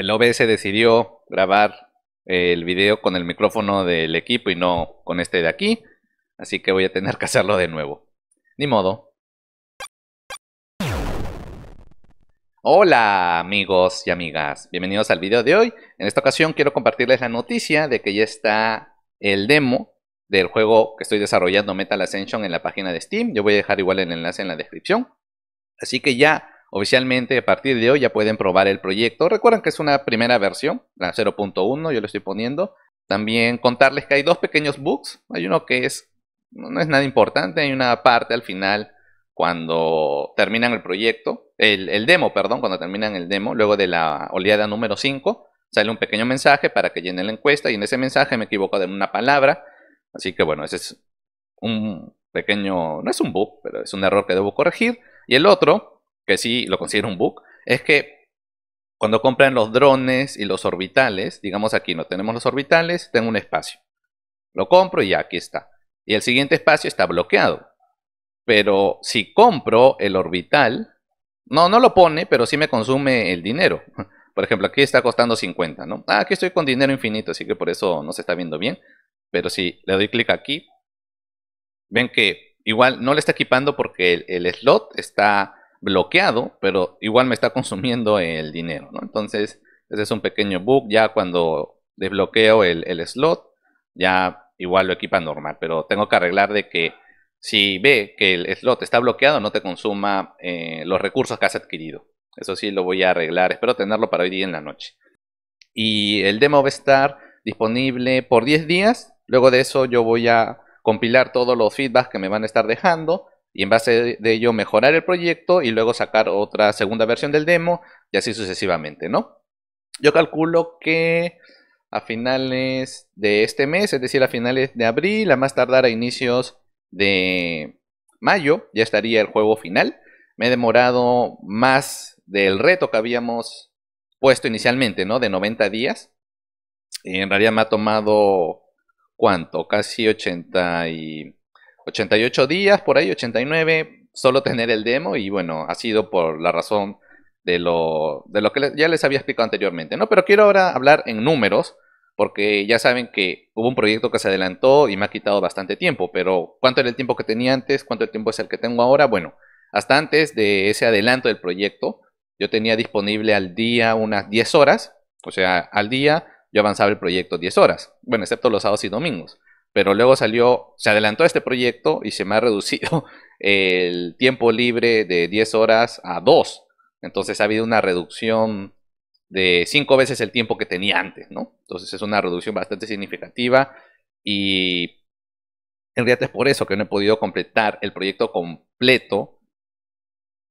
el OBS decidió grabar el video con el micrófono del equipo y no con este de aquí. Así que voy a tener que hacerlo de nuevo. Ni modo. Hola amigos y amigas, bienvenidos al video de hoy. En esta ocasión quiero compartirles la noticia de que ya está el demo del juego que estoy desarrollando Metal Ascension en la página de Steam. Yo voy a dejar igual el enlace en la descripción. Así que ya Oficialmente, a partir de hoy ya pueden probar el proyecto. Recuerden que es una primera versión, la 0.1, yo le estoy poniendo. También contarles que hay dos pequeños bugs. Hay uno que es no es nada importante, hay una parte al final cuando terminan el proyecto, el, demo, perdón, cuando terminan el demo, luego de la oleada número 5, sale un pequeño mensaje para que llenen la encuesta y en ese mensaje me equivoco de una palabra. Así que bueno, ese es un pequeño, no es un bug, pero es un error que debo corregir. Y el otro que sí lo considero un bug, es que cuando compran los drones y los orbitales, digamos aquí no tenemos los orbitales, tengo un espacio. Lo compro y ya aquí está. Y el siguiente espacio está bloqueado. Pero si compro el orbital, no, no lo pone, pero sí me consume el dinero. Por ejemplo, aquí está costando 50, ¿no? Ah, aquí estoy con dinero infinito, así que por eso no se está viendo bien. Pero si le doy clic aquí, ven que igual no le está equipando porque el slot está bloqueado, pero igual me está consumiendo el dinero, Entonces, ese es un pequeño bug. Ya cuando desbloqueo el, slot, ya igual lo equipa normal, pero tengo que arreglar de que si ve que el slot está bloqueado, no te consuma eh, los recursos que has adquirido. Eso sí lo voy a arreglar, espero tenerlo para hoy día en la noche. Y el demo va a estar disponible por 10 días. Luego de eso yo voy a compilar todos los feedbacks que me van a estar dejando y en base de ello mejorar el proyecto y luego sacar otra segunda versión del demo y así sucesivamente, ¿no? Yo calculo que a finales de este mes, es decir, a finales de abril, a más tardar a inicios de mayo, ya estaría el juego final. Me he demorado más del reto que habíamos puesto inicialmente, ¿no? De 90 días. en realidad me ha tomado, ¿cuánto? Casi 80 y... 88 días, por ahí 89, solo tener el demo y bueno, ha sido por la razón de lo, de lo que ya les había explicado anteriormente, ¿no? Pero quiero ahora hablar en números, porque ya saben que hubo un proyecto que se adelantó y me ha quitado bastante tiempo, pero ¿cuánto era el tiempo que tenía antes? ¿Cuánto el tiempo es el que tengo ahora? Bueno, hasta antes de ese adelanto del proyecto, yo tenía disponible al día unas 10 horas, o sea, al día yo avanzaba el proyecto 10 horas, bueno, excepto los sábados y domingos pero luego salió, se adelantó este proyecto y se me ha reducido el tiempo libre de 10 horas a 2. Entonces ha habido una reducción de 5 veces el tiempo que tenía antes, ¿no? Entonces es una reducción bastante significativa y en realidad es por eso que no he podido completar el proyecto completo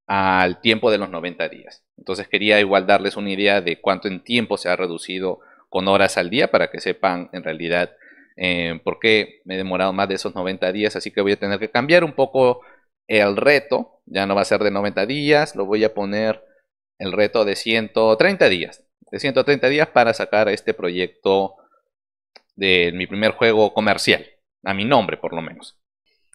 al tiempo de los 90 días. Entonces quería igual darles una idea de cuánto en tiempo se ha reducido con horas al día para que sepan en realidad eh, porque me he demorado más de esos 90 días, así que voy a tener que cambiar un poco el reto, ya no va a ser de 90 días, lo voy a poner el reto de 130 días, de 130 días para sacar este proyecto de mi primer juego comercial, a mi nombre por lo menos.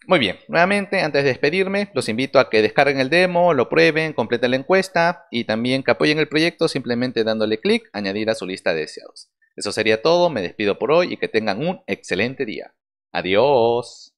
Muy bien, nuevamente antes de despedirme, los invito a que descarguen el demo, lo prueben, completen la encuesta y también que apoyen el proyecto simplemente dándole clic, añadir a su lista de deseados. Eso sería todo, me despido por hoy y que tengan un excelente día. Adiós.